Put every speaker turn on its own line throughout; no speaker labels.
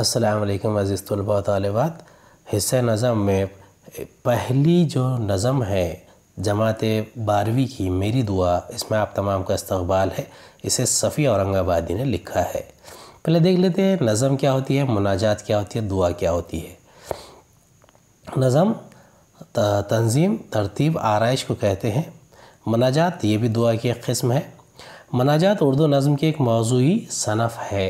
असलकम अज़ीज़ तलबा तलबात हिस्से नज़म में पहली जो नज़म है जमात बारहवीं की मेरी दुआ इसमें आप तमाम का इस्तबाल है इसे सफ़ी औरंगाबादी ने लिखा है पहले देख लेते हैं नज़म क्या होती है मुनाजात क्या होती है दुआ क्या होती है नज़म तंजीम तरतीब आरइश को कहते हैं मुनाजात ये भी दुआ की एक कस्म है मुनाजात उर्दू नज़म की एक मौजूदी सनफ़ है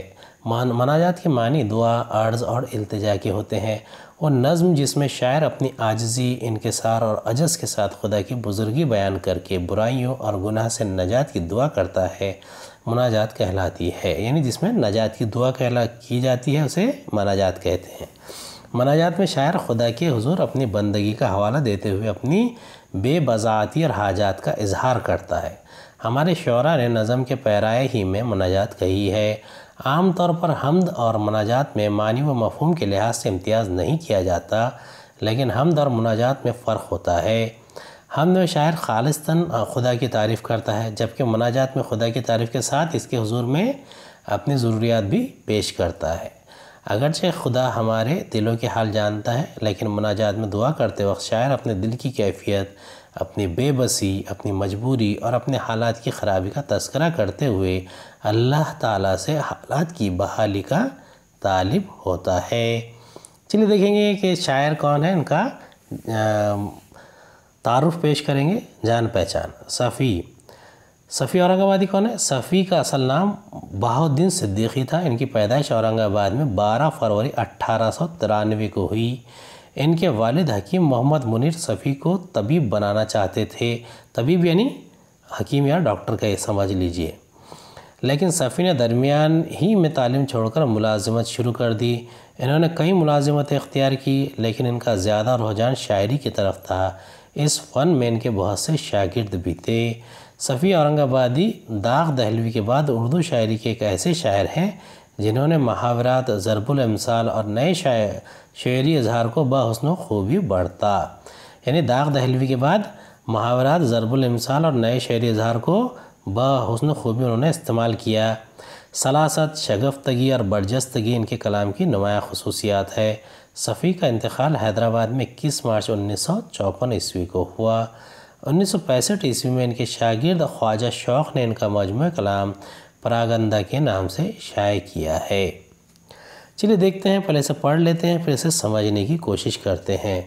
मान मनाजात के मानी दुआ अर्ज़ और अल्तजा के होते हैं वो नज़म जिसमें शायर अपनी आजजी इनकसार और अजस के साथ खुदा की बुज़ुर्गी बयान करके बुराइयों और गुनाह से नजात की दुआ करता है मुनाजात कहलाती है यानी जिसमें नजात की दुआ कहला की जाती है उसे मनाजात कहते हैं मनाजात में शायर खुदा के हजूर अपनी बंदगी का हवाला देते हुए अपनी बेबजाती और हाजात का इजहार करता है हमारे शौरा ने नज़म के पैराए ही में मनाजात कही है आम तौर पर हमद और मनाजात में मानी व मफहम के लिहाज से इम्तियाज़ नहीं किया जाता लेकिन हमद और मनाजात में फ़र्क होता है हमद में शायर खालिस्तन खुदा की तारीफ़ करता है जबकि मनाजात में खुदा की तारीफ़ के साथ इसके हजूर में अपनी ज़रूरियात भी पेश करता है अगरचे खुदा हमारे दिलों के हाल जानता है लेकिन मनाजात में दुआ करते वक्त शायर अपने दिल की कैफियत अपनी बेबसी अपनी मजबूरी और अपने हालात की ख़राबी का तस्करा करते हुए अल्लाह ताला से हालात की बहाली का तालिब होता है चलिए देखेंगे कि शायर कौन है इनका तारुफ पेश करेंगे जान पहचान सफ़ी सफ़ी औरंगाबादी कौन है सफ़ी का असल नाम बहाउद्दीन सिद्दीकी था इनकी पैदाइश औरंगाबाद में 12 फरवरी अट्ठारह को हुई इनके वालिद हकीम मोहम्मद मुनिर सफ़ी को तबीब बनाना चाहते थे तबीब यानी हकीम या डॉक्टर का ये समझ लीजिए लेकिन सफ़ी ने दरमियान ही में तालीम छोड़कर मुलाजमत शुरू कर दी इन्होंने कई मुलाजमतें इख्तियार की लेकिन इनका ज़्यादा रुझान शायरी की तरफ था इस फ़न में इनके बहुत से शागिर्द भी थे सफ़ी औरंगाबादी दाग दहलवी के बाद उर्दू शायरी के एक ऐसे शायर हैं जिन्होंने महावरात ज़रबुलमसाल और नए शायर शेरी इजहार को बसन खूबी बढ़ता यानी दाग दहलवी के बाद महावरात ज़रबुलमसाल और नए शेरी इजहार को बसन खूबी उन्होंने इस्तेमाल किया सलासत शगफ्तगी और बर्जस्तगी इनके कलाम की नुमाया खसूसियात है सफ़ी का इंतकाल हैदराबाद में इक्कीस मार्च उन्नीस सौ चौपन ईस्वी को हुआ उन्नीस सौ पैंसठ ईस्वी में इनके शागिर्द ख्वाजा शौक़ ने इनका मजमू कलाम परागंदा के नाम से शाये किया है चलिए देखते हैं पहले इसे पढ़ लेते हैं फिर इसे समझने की कोशिश करते हैं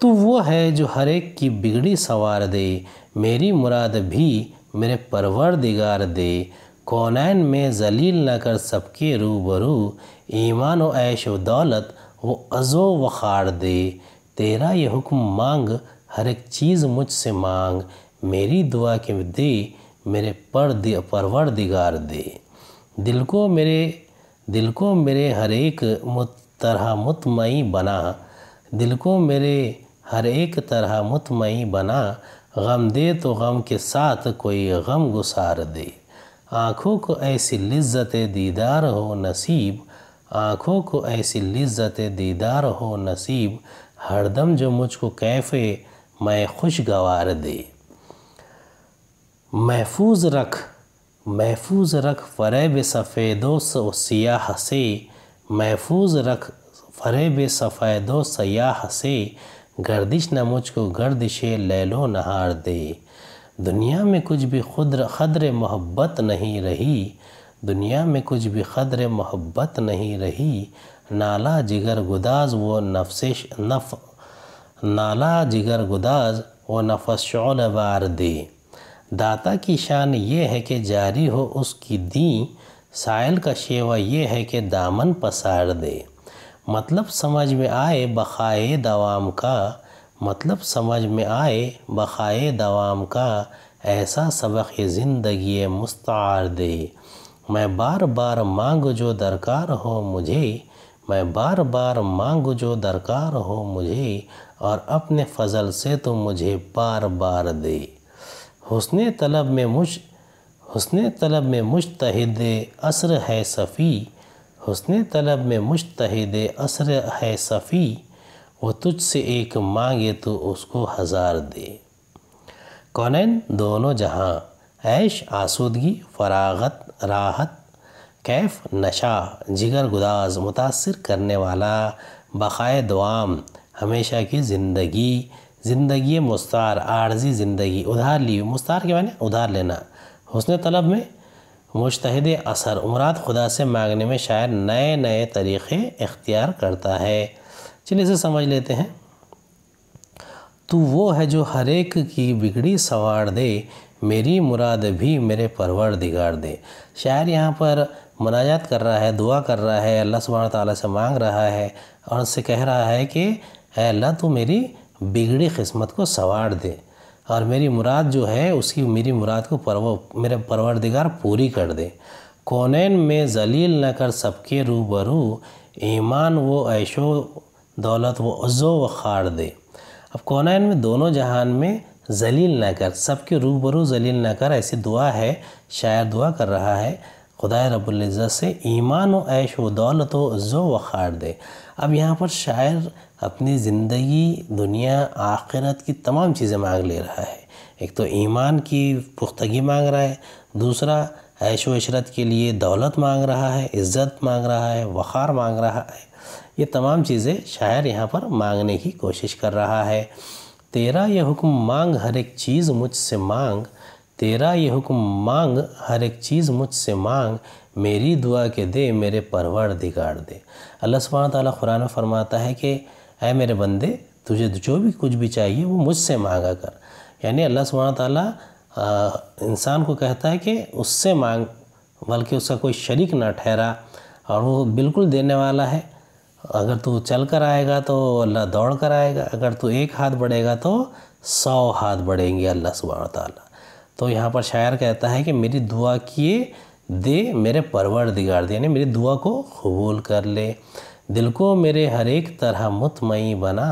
तो वो है जो हर एक की बिगड़ी सवार दे मेरी मुराद भी मेरे परवर दिगार दे कौनैन में जलील न कर सबके रूबरू ईमान व ऐश व दौलत वो अज़ो वखार दे तेरा ये हुक्म मांग हर एक चीज़ मुझसे मांग मेरी दुआ के दे मेरे पर दे परवर दिगार दे दिल को मेरे दिल को मेरे हर एक मुत तरह मुतमई बना दिल को मेरे हर एक तरह मुतमई बना गम दे तो गम के साथ कोई गम गुसार दे आँखों को ऐसी लज्जत दीदार हो नसीब आँखों को ऐसी लज्जत दीदार हो नसीब हरदम जो मुझको कैफ़े मैं खुशगवार दे महफूज रख महफूज रख फरेब सफ़ेदो सियाह से महफूज रख फरेब सफ़ेदो सयाह से गर्दिश न मुझको गर्दिश लैलो नहार दे दुनिया में कुछ भी खुद खदर मोहब्बत नहीं रही दुनिया में कुछ भी खदर मोहब्बत नहीं रही नाला जिगर गुदाज वो नफसेश नफ नाला जिगर गुदाज वो नफस शौल वार दे दाता की शान ये है कि जारी हो उसकी दी सायल का शेवा ये है कि दामन पसार दे मतलब समझ में आए बखाए दवाम का मतलब समझ में आए बखाए दवाम का ऐसा सबक ज़िंदगी मुस्तार दे मैं बार बार मांग जो दरकार हो मुझे मैं बार बार मांग जो दरकार हो मुझे और अपने फजल से तो मुझे बार बार दे हसन तलब में मुश हसन तलब में मुशतद असर है सफ़ी हसन तलब में मुशतद असर है सफ़ी वो तुझसे एक मांगे तो उसको हज़ार दे कौन दोनों जहाँ ऐश आसूदगी फरागत राहत कैफ नशा जिगर गुदाज मुतासर करने वाला बक़ाए दुआम हमेशा की ज़िंदगी ज़िंदगी मुस्तार आर्जी ज़िंदगी उधार ली मुस्तार के माने उधार लेना हुसन तलब में मुश्तद असर उमराद खुदा से मांगने में शायर नए नए तरीक़े इख्तियार करता है चलिए इसे समझ लेते हैं तू वो है जो हर एक की बिगड़ी सवार दे मेरी मुराद भी मेरे परवर दिगार दे शायर यहाँ पर मनाजात कर रहा है दुआ कर रहा है अल्लाह सुबह ताली से मांग रहा है और उनसे कह रहा है कि अल्लाह तू मेरी बिगड़ी किस्मत को सवार दे और मेरी मुराद जो है उसकी मेरी मुराद को परव मेरे परवरदिगार पूरी कर दे कोनैन में जलील न कर सबके रूबरू ईमान वो ऐशो दौलत व अज़ो खार दे अब कोनैन में दोनों जहान में जलील न कर सबके रूबरू जलील न कर ऐसी दुआ है शायर दुआ कर रहा है खुदा रबुल्ज़त से ईमान व ऐश व दौलत व अज़ो वखार दे अब यहाँ पर शायर अपनी ज़िंदगी दुनिया आखिरत की तमाम चीज़ें मांग ले रहा है एक तो ईमान की पुख्तगी मांग रहा है दूसरा ऐश वशरत के लिए दौलत मांग रहा है इज़्ज़त मांग रहा है वक़ार मांग रहा है ये तमाम चीज़ें शायर यहाँ पर मांगने की कोशिश कर रहा है तेरा ये हुक्म मांग हर एक चीज़ मुझसे मांग तेरा ये हुक्म मांग हर एक चीज़ मुझसे मांग मेरी दुआ के दे मेरे परवर दिगाड़ दे अल्लाह सुबहान ताली क़ुरान में फ़रमाता है कि है मेरे बंदे तुझे तो जो भी कुछ भी चाहिए वो मुझसे मांगा कर यानी अल्लाह सुबहाना ताली इंसान को कहता है कि उससे मांग बल्कि उसका कोई शरीक ना ठहरा और वो बिल्कुल देने वाला है अगर तू चल कर आएगा तो अल्लाह दौड़ कर आएगा अगर तू एक हाथ बढ़ेगा तो सौ हाथ बढ़ेंगे अल्लाह सुबहाना ताली तो यहाँ पर शायर कहता है कि मेरी दुआ किए दे मेरे परवर दिगाड़ दे यानी मेरी दुआ को कबूल कर ले दिल को मेरे हर एक तरह मुतमई बना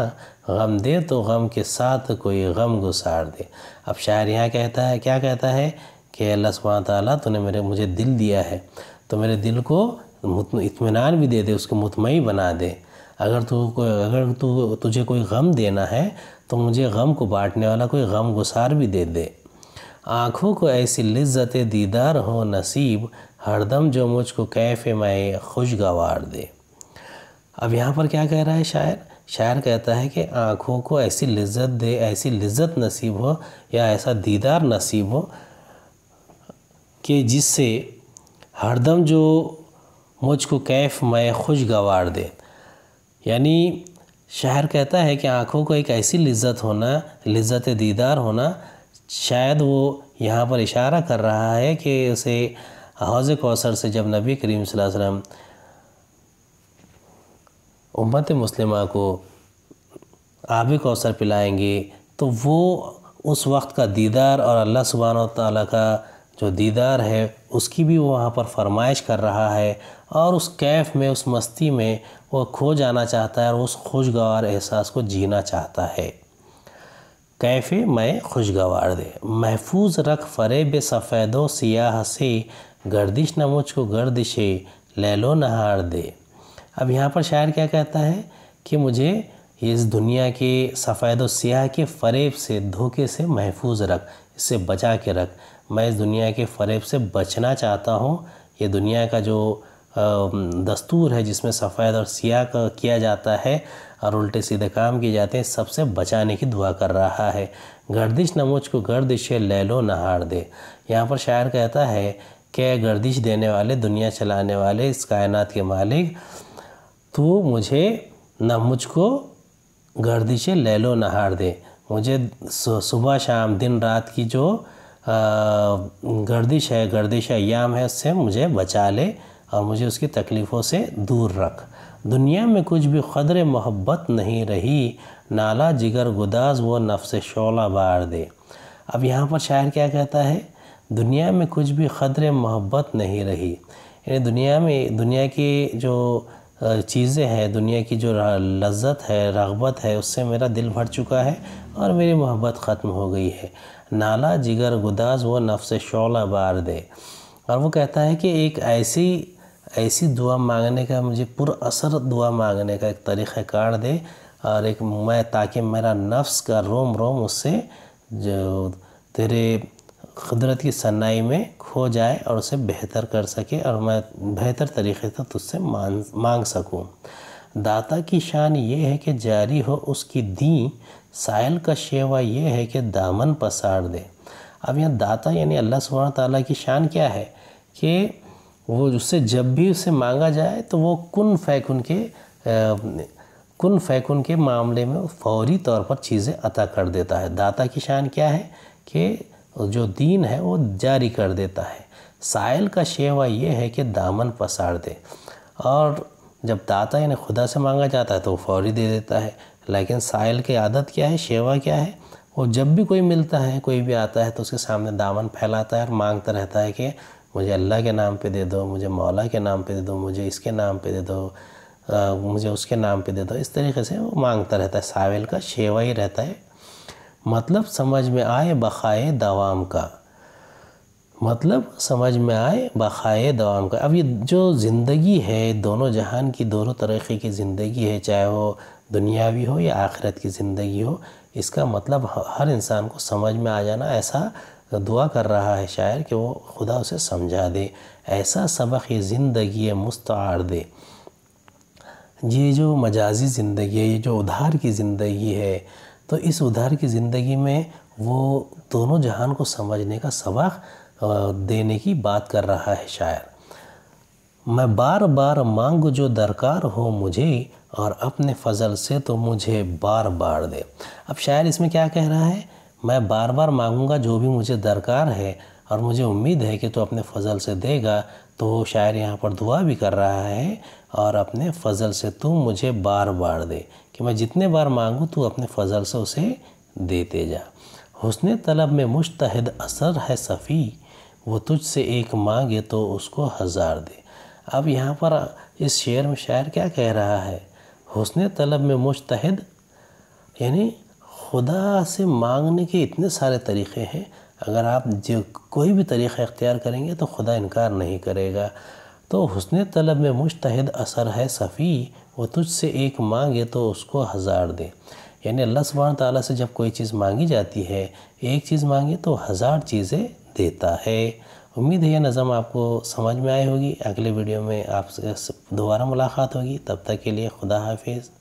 गम दे तो गम के साथ कोई गम गुसार दे अब शायर यहाँ कहता है क्या कहता है कि अल्लाह सुबह ताली तूने मेरे मुझे दिल दिया है तो मेरे दिल को इतमान भी दे दे उसको मुतमई बना दे अगर तू कोई अगर तू तुझे कोई गम देना है तो मुझे गम को बांटने वाला कोई गम गुसार भी दे दे आँखों को ऐसी लज्जत दीदार हो नसीब हरदम जो मुझको कैफ़ माए खुशगवार दे अब यहाँ पर क्या कह रहा है शायर शायर कहता है कि आँखों को ऐसी लज्जत दे ऐसी लज्जत नसीब हो या ऐसा दीदार नसीब हो कि जिससे हरदम जो मुझको कैफ मैं खुशगवार दे यानी शायर कहता है कि आँखों को एक ऐसी लज्जत होना लज्जत दीदार होना शायद वो यहाँ पर इशारा कर रहा है कि उसे हौज़ कौसर से जब नबी करीम वसल्लम उम्मत मुस्लिम को आबिक अवसर पिलाएंगे तो वो उस वक्त का दीदार और अल्लाह सुबहान तला का जो दीदार है उसकी भी वो वहाँ पर फरमाइश कर रहा है और उस कैफ़ में उस मस्ती में वो खो जाना चाहता है और उस खुशगवार एहसास को जीना चाहता है कैफ़ मैं खुशगवार दे महफूज रख फरेब सफ़ेदों सियाह से गर्दिश न मुझको गर्दिशे लेलो नहार दे अब यहाँ पर शायर क्या कहता है कि मुझे इस दुनिया के सफ़ेद सयाह के फरेब से धोखे से महफूज रख इससे बचा के रख मैं इस दुनिया के फरेब से बचना चाहता हूँ ये दुनिया का जो दस्तूर है जिसमें सफ़ेद और सियाह का किया जाता है और उल्टे सीधे काम किए जाते हैं सबसे बचाने की दुआ कर रहा है गर्दिश न को गर्दिश ले लो नहार दे यहाँ पर शायर कहता है कि गर्दिश देने वाले दुनिया चलाने वाले इस कायनात के मालिक तू मुझे न मुझको गर्दी से लो नहार दे मुझे सुबह शाम दिन रात की जो गर्दिश है गर्दिश अयाम है उससे मुझे बचा ले और मुझे उसकी तकलीफ़ों से दूर रख दुनिया में कुछ भी क़दर मोहब्बत नहीं रही नाला जिगर गुदाज वो नफ्स शोला बार दे अब यहाँ पर शायर क्या कहता है दुनिया में कुछ भी क़दर मोहब्बत नहीं रही यानी दुनिया में दुनिया की जो चीज़ें हैं दुनिया की जो लज्जत है रगबत है उससे मेरा दिल भर चुका है और मेरी मोहब्बत ख़त्म हो गई है नाला जिगर गुदाज व नफ्स शोला बार दे और वो कहता है कि एक ऐसी ऐसी दुआ मांगने का मुझे असर दुआ मांगने का एक कार दे और एक मैं ताकि मेरा नफ्स का रोम रोम उससे जो तेरे कुदरत की सन्नाई में खो जाए और उसे बेहतर कर सके और मैं बेहतर तरीके से तुझसे मान मांग सकूँ दाता की शान ये है कि जारी हो उसकी दी साइल का शेवा ये है कि दामन पसार दे अब यहाँ दाता यानी अल्लाह सुबह ताली की शान क्या है कि वो उससे जब भी उसे मांगा जाए तो वो कन फैकुन के आ, कुन फैकुन के मामले में फौरी तौर पर चीज़ें अता कर देता है दाता की शान क्या है कि तो जो दीन है वो जारी कर देता है साइल का शेवा ये है कि दामन पसार दे और जब दाता यानी खुदा से मांगा जाता है तो फौरी दे देता है लेकिन साइल की आदत क्या है शेवा क्या है वो जब भी कोई मिलता है कोई भी आता है तो उसके सामने दामन फैलाता है और मांगता रहता है कि मुझे अल्लाह के नाम पे दे दो मुझे मौला के नाम पे दे दो मुझे इसके नाम पे दे दो आ, मुझे उसके नाम पे दे दो इस तरीके से वो मांगता रहता है सावेल का शेवा ही रहता है मतलब समझ में आए बखाए दवाम का मतलब समझ में आए बखाए दवाम का अब ये जो ज़िंदगी है दोनों जहान की दोनों तरीक़े की ज़िंदगी है चाहे वो दुनियावी हो या आखिरत की ज़िंदगी हो इसका मतलब हर इंसान को समझ में आ जाना ऐसा दुआ कर रहा है शायर कि वो खुदा उसे समझा दे ऐसा सबक ये ज़िंदगी मुस्तार दे ये जो मजाजी ज़िंदगी है ये जो उधार की ज़िंदगी है तो इस उधार की ज़िंदगी में वो दोनों जहान को समझने का सबक देने की बात कर रहा है शायर मैं बार बार मांग जो दरकार हो मुझे और अपने फजल से तो मुझे बार बार दे अब शायर इसमें क्या कह रहा है मैं बार बार मांगूंगा जो भी मुझे दरकार है और मुझे उम्मीद है कि तो अपने फजल से देगा तो शायर यहाँ पर दुआ भी कर रहा है और अपने फजल से तू मुझे बार बार दे कि मैं जितने बार मांगूँ तू अपने फजल से उसे देते जा हुसन तलब में मुश्तहद असर है सफ़ी वो तुझसे एक मांगे तो उसको हज़ार दे अब यहाँ पर इस शेर में शायर क्या कह रहा है हुसन तलब में मुश्तहद यानी खुदा से मांगने के इतने सारे तरीक़े हैं अगर आप जो कोई भी तरीक़ा इख्तियार करेंगे तो खुदा इनकार नहीं करेगा तो हुसन तलब में मुश्तहद असर है सफ़ी वो तुझसे एक मांगे तो उसको हज़ार दे यानी अल्लाह सुबहान तला से जब कोई चीज़ मांगी जाती है एक चीज़ मांगे तो हज़ार चीज़ें देता है उम्मीद है यह नज़म आपको समझ में आई होगी अगले वीडियो में आपसे दोबारा मुलाकात होगी तब तक के लिए खुदा हाफिज़